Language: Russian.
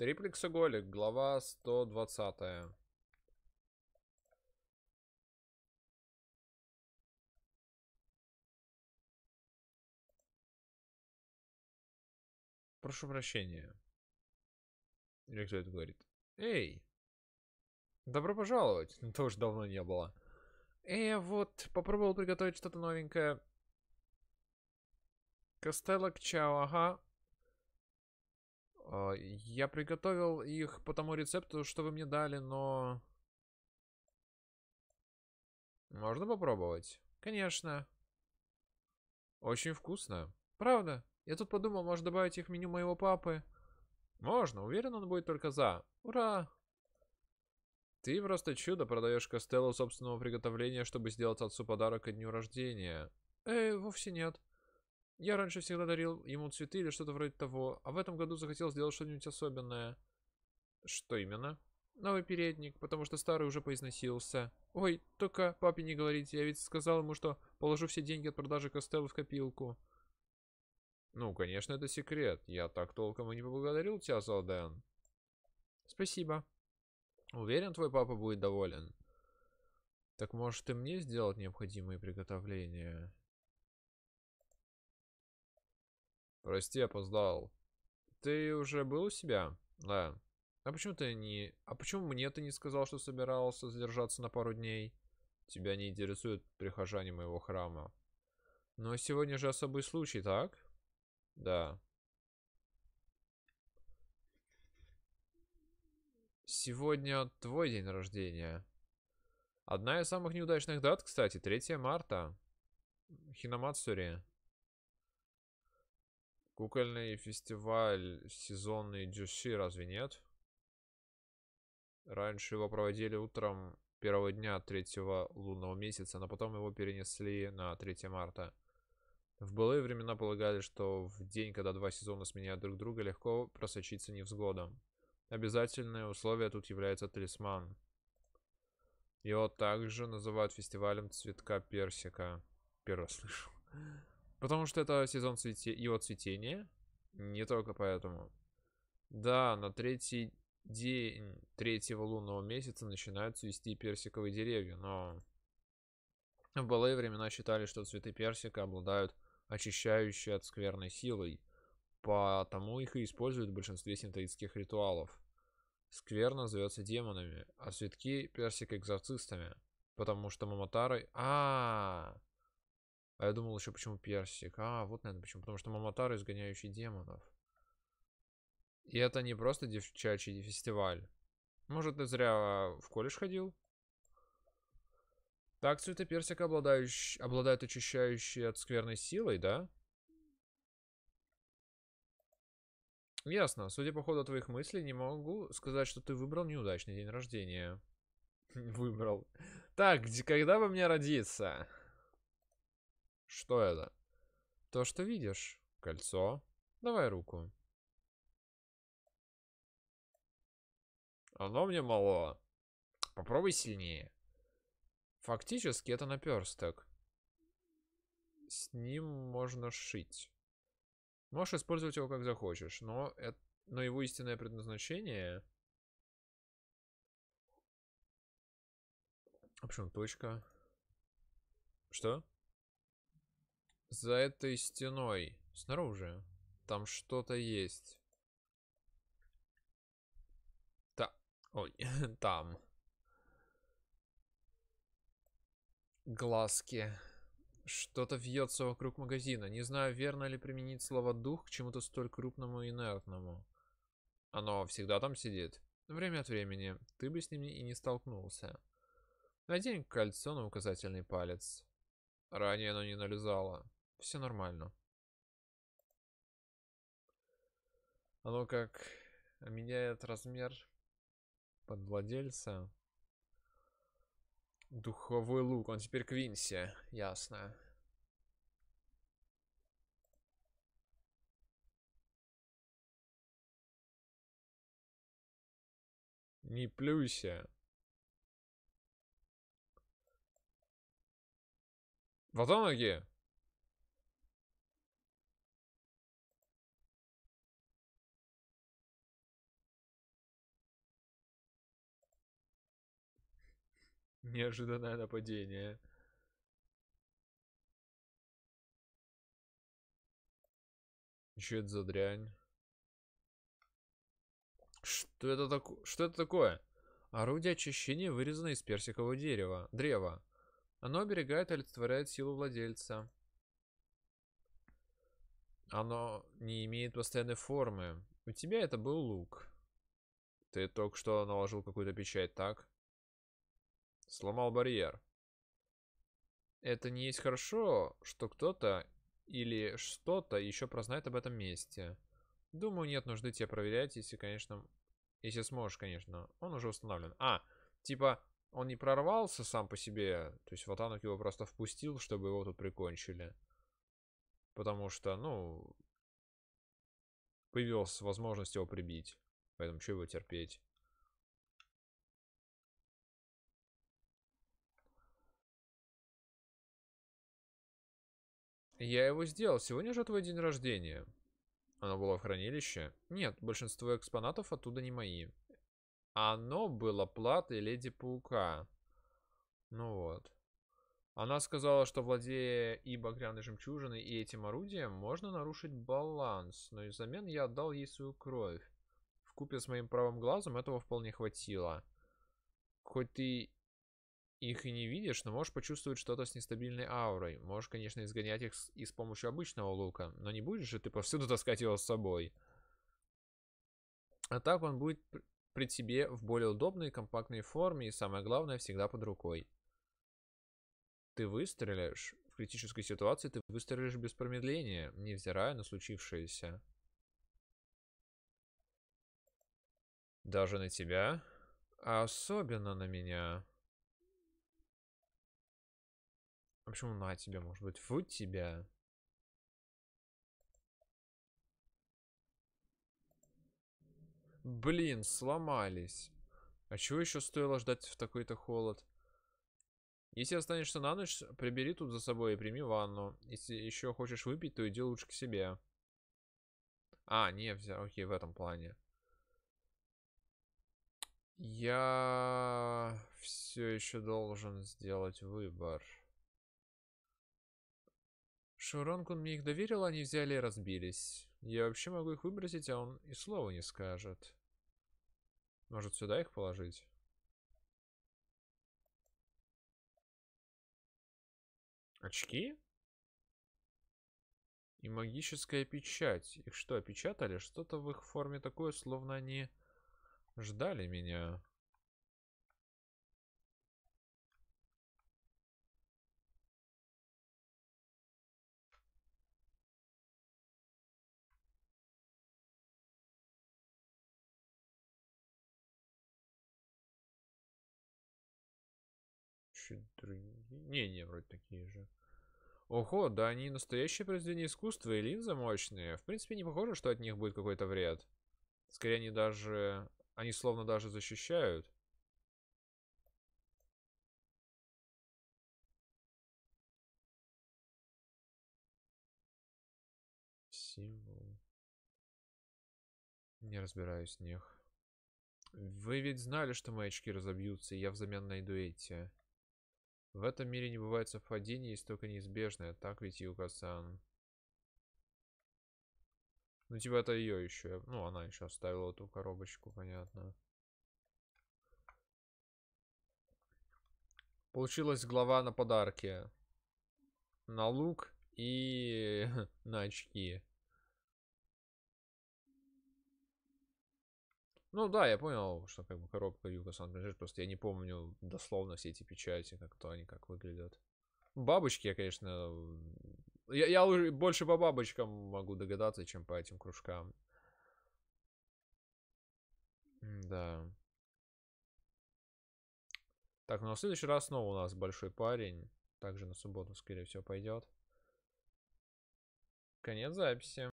Триплексоголик, глава 120. Прошу прощения. Или кто это говорит? Эй! Добро пожаловать! Ну, Тоже давно не было. Эй, вот, попробовал приготовить что-то новенькое. Костелок, чао, ага. А, я приготовил их по тому рецепту, что вы мне дали, но... Можно попробовать? Конечно. Очень вкусно. Правда? Я тут подумал, может добавить их в меню моего папы. Можно, уверен, он будет только за. Ура! Ты просто чудо продаешь Костеллу собственного приготовления, чтобы сделать отцу подарок к дню рождения. Эй, вовсе нет. Я раньше всегда дарил ему цветы или что-то вроде того, а в этом году захотел сделать что-нибудь особенное. Что именно? Новый передник, потому что старый уже поизносился. Ой, только папе не говорите, я ведь сказал ему, что положу все деньги от продажи Костелла в копилку. Ну, конечно, это секрет. Я так толком и не поблагодарил тебя, Залден. Спасибо. Уверен, твой папа будет доволен. Так может и мне сделать необходимые приготовления? Прости, опоздал. Ты уже был у себя? Да. А почему ты не... А почему мне ты не сказал, что собирался задержаться на пару дней? Тебя не интересуют прихожане моего храма. Но сегодня же особый случай, так? Да. Сегодня твой день рождения. Одна из самых неудачных дат, кстати, 3 марта. Хинамацури. Кукольный фестиваль сезонный Дюши, разве нет? Раньше его проводили утром первого дня третьего лунного месяца, но потом его перенесли на 3 марта. В былые времена полагали, что в день, когда два сезона сменяют друг друга, легко просочиться невзгодом. Обязательное условие тут является талисман. Его также называют фестивалем цветка персика. Первый слышу. Потому что это сезон цвете... его цветения. Не только поэтому. Да, на третий день третьего лунного месяца начинают цвести персиковые деревья, но в былые времена считали, что цветы персика обладают очищающей от скверной силой, потому их и используют в большинстве синтоидских ритуалов. Скверна зовется демонами, а цветки персик экзорцистами, потому что маматары... А, -а, -а а я думал еще почему персик. А, вот, наверное, почему. Потому что Маматара изгоняющий демонов. И это не просто девчачий фестиваль. Может, ты зря в колледж ходил? Так, цветы персика обладают очищающей от скверной силой, да? Ясно. Судя по ходу твоих мыслей, не могу сказать, что ты выбрал неудачный день рождения. Выбрал. Так, когда бы мне родиться? Что это? То, что видишь. Кольцо. Давай руку. Оно мне мало. Попробуй сильнее. Фактически это наперсток. С ним можно шить. Можешь использовать его как захочешь, но, это, но его истинное предназначение... В общем, точка. Что? За этой стеной. Снаружи. Там что-то есть. Та... Ой, там. Глазки. Что-то вьется вокруг магазина. Не знаю, верно ли применить слово «дух» к чему-то столь крупному и инертному. Оно всегда там сидит. Время от времени. Ты бы с ним и не столкнулся. Надень кольцо на указательный палец. Ранее оно не налезало. Все нормально. Оно как меняет размер под владельца. Духовой лук. Он теперь Квинси. Ясно. Не плюйся. Вода ноги. Неожиданное нападение. Че это за дрянь? Что это, так? Что это такое? Орудие очищения вырезано из персикового дерева. Древа. Оно оберегает и олицетворяет силу владельца. Оно не имеет постоянной формы. У тебя это был лук. Ты только что наложил какую-то печать, так? Сломал барьер. Это не есть хорошо, что кто-то или что-то еще прознает об этом месте. Думаю, нет нужды тебе проверять, если, конечно... Если сможешь, конечно. Он уже установлен. А, типа, он не прорвался сам по себе. То есть Ватанок его просто впустил, чтобы его тут прикончили. Потому что, ну... Появилась возможность его прибить. Поэтому что его терпеть? Я его сделал. Сегодня же твой день рождения. Оно было в хранилище? Нет, большинство экспонатов оттуда не мои. Оно было платой Леди Паука. Ну вот. Она сказала, что владея и багряной жемчужиной, и этим орудием, можно нарушить баланс, но взамен я отдал ей свою кровь. Вкупе с моим правым глазом этого вполне хватило. Хоть ты их и не видишь, но можешь почувствовать что-то с нестабильной аурой. Можешь, конечно, изгонять их и с помощью обычного лука, но не будешь же ты повсюду таскать его с собой. А так он будет при тебе в более удобной компактной форме и, самое главное, всегда под рукой. Ты выстрелишь В критической ситуации ты выстрелишь без промедления, невзирая на случившееся. Даже на тебя? А особенно на меня. А почему на тебя, может быть, фу тебя? Блин, сломались. А чего еще стоило ждать в такой-то холод? Если останешься на ночь, прибери тут за собой и прими ванну. Если еще хочешь выпить, то иди лучше к себе. А, не, взял. Окей, в этом плане. Я все еще должен сделать выбор. Шуранг, он мне их доверил, они взяли и разбились. Я вообще могу их выбросить, а он и слова не скажет. Может, сюда их положить? Очки? И магическая печать. Их что, опечатали? Что-то в их форме такое, словно они ждали меня. еще другие? Не, не, вроде такие же. Ого, да они настоящие произведения искусства и линзы мощные. В принципе, не похоже, что от них будет какой-то вред. Скорее, они даже... Они словно даже защищают. Символ. Не разбираюсь в них. Вы ведь знали, что мои очки разобьются, и я взамен найду эти. В этом мире не бывает совпадений, есть только неизбежное. Так ведь, Юка-сан? Ну, типа, это ее еще. Ну, она еще оставила эту коробочку, понятно. Получилась глава на подарки. На лук и на очки. Ну да, я понял, что как бы коробка Юка сан принадлежит, просто я не помню дословно все эти печати, как то они как выглядят. Бабочки я, конечно... Я, я уже больше по бабочкам могу догадаться, чем по этим кружкам. Да. Так, ну а в следующий раз снова у нас большой парень. Также на субботу, скорее всего, пойдет. Конец записи.